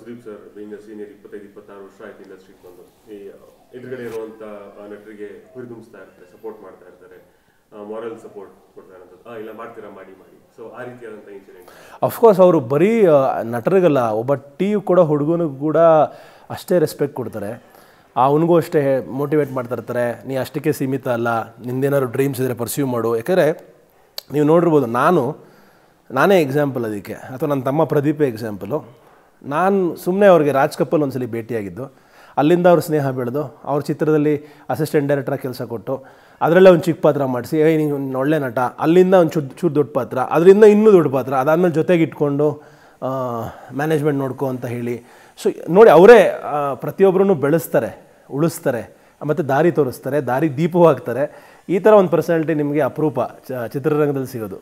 Sudeep sir being senior ಇಪ್ಪತ್ತೈದು ಇಪ್ಪತ್ತಾರು ವರ್ಷ ಆಯ್ತು ಇಂಡಸ್ಟ್ರಿಗೆ ಬಂದು ಈ ಎದುರುಗಡೆ ಇರುವಂಥ ನಟರಿಗೆ ಹುರಿದುಂಬಿಸ್ತಾ ಇರ್ತಾರೆ ಸಪೋರ್ಟ್ ಮಾಡ್ತಾ ಇರ್ತಾರೆ ಮಾರಲ್ ಸಪೋರ್ಟ್ ಕೊಡ್ತಾ ಇರ್ತಾರೆ ಇಲ್ಲ ಮಾಡ್ತೀರಾ ಮಾಡಿ ಮಾಡಿ ಸೊ ಆ ರೀತಿಯಾದಂಥ ಇನ್ಸಿಡೆಂಟ್ ಅಫ್ಕೋರ್ಸ್ ಅವರು ಬರೀ ನಟರಿಗಲ್ಲ ಒಬ್ಬ ಟೀ ಕೂಡ ಹುಡುಗನಿಗೂ ಕೂಡ ಅಷ್ಟೇ ರೆಸ್ಪೆಕ್ಟ್ ಕೊಡ್ತಾರೆ ಅವನಿಗೂ ಅಷ್ಟೇ ಮೋಟಿವೇಟ್ ಮಾಡ್ತಾ ಇರ್ತಾರೆ ನೀ ಅಷ್ಟಕ್ಕೆ ಸೀಮಿತ ಅಲ್ಲ ನಿಂದೇನಾದ್ರು ಡ್ರೀಮ್ಸ್ ಇದ್ದರೆ ಪರ್ಸ್ಯೂ ಮಾಡು ಯಾಕಂದರೆ ನೀವು ನೋಡಿರ್ಬೋದು ನಾನು ನಾನೇ ಎಕ್ಸಾಂಪಲ್ ಅದಕ್ಕೆ ಅಥವಾ ನನ್ನ ತಮ್ಮ ಪ್ರದೀಪೇ ಎಕ್ಸಾಂಪಲು ನಾನು ಸುಮ್ಮನೆ ಅವ್ರಿಗೆ ರಾಜ್ ಒಂದು ಒಂದ್ಸಲಿ ಭೇಟಿಯಾಗಿದ್ದು ಅಲ್ಲಿಂದ ಅವ್ರ ಸ್ನೇಹ ಬೆಳೆದು ಅವ್ರ ಚಿತ್ರದಲ್ಲಿ ಅಸಿಸ್ಟೆಂಟ್ ಡೈರೆಕ್ಟ್ರಾಗಿ ಕೆಲಸ ಕೊಟ್ಟು ಅದರಲ್ಲೇ ಒಂದು ಚಿಕ್ಕ ಪಾತ್ರ ಮಾಡಿಸಿ ಏ ನೀನು ಒಂದು ಒಳ್ಳೆ ನಟ ಅಲ್ಲಿಂದ ಒಂದು ಚು ಚೂರು ದೊಡ್ಡ ಪಾತ್ರ ಅದರಿಂದ ಇನ್ನೂ ದೊಡ್ಡ ಪಾತ್ರ ಅದಾದಮೇಲೆ ಜೊತೆಗೆ ಇಟ್ಕೊಂಡು ಮ್ಯಾನೇಜ್ಮೆಂಟ್ ನೋಡ್ಕೋ ಅಂತ ಹೇಳಿ ಸೊ ನೋಡಿ ಅವರೇ ಪ್ರತಿಯೊಬ್ಬರೂ ಬೆಳೆಸ್ತಾರೆ ಉಳಿಸ್ತಾರೆ ಮತ್ತು ದಾರಿ ತೋರಿಸ್ತಾರೆ ದಾರಿ ದೀಪವಾಗ್ತಾರೆ ಈ ಥರ ಒಂದು ಪರ್ಸನಾಲಿಟಿ ನಿಮಗೆ ಅಪರೂಪ ಚಿತ್ರರಂಗದಲ್ಲಿ ಸಿಗೋದು